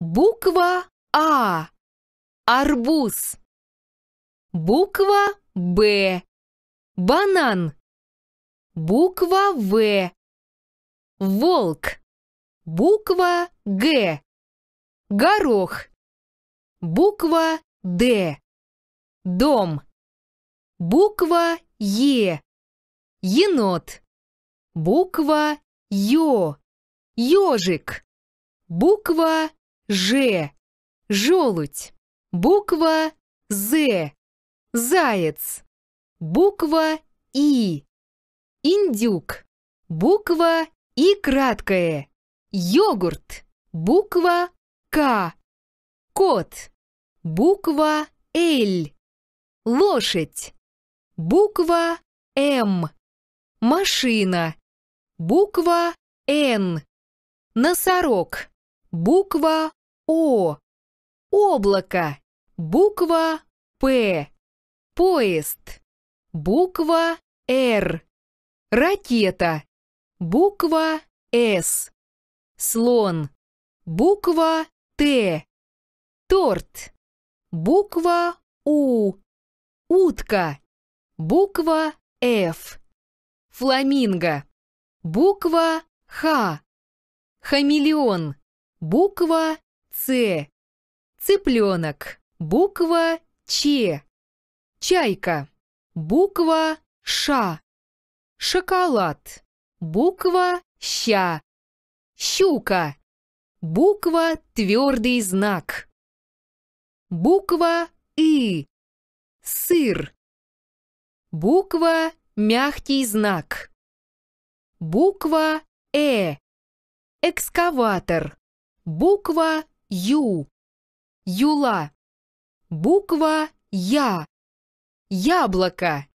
Буква А. Арбуз. Буква Б. Банан. Буква В. Волк. Буква Г. Горох. Буква Д. Дом. Буква Е. Енот. Буква Ё. Ёжик. Буква Ж. Желудь. Буква З. Заяц. Буква И. Индюк. Буква И краткое Йогурт. Буква К. Кот. Буква Л. Лошадь. Буква М. Машина. Буква Н. Носорог. Буква о. Облако. Буква П. Поезд. Буква Р. Ракета. Буква С. Слон. Буква Т. Торт. Буква У. Утка. Буква Ф. Фламинго. Буква Х. Хамелеон. Буква Ц. Цыпленок. Буква Ч. Чайка. Буква ша Шоколад. Буква ща Щука. Буква твердый знак. Буква И. Сыр. Буква мягкий знак. Буква Э. Экскаватор. Буква Ю. Юла. Буква Я. Яблоко.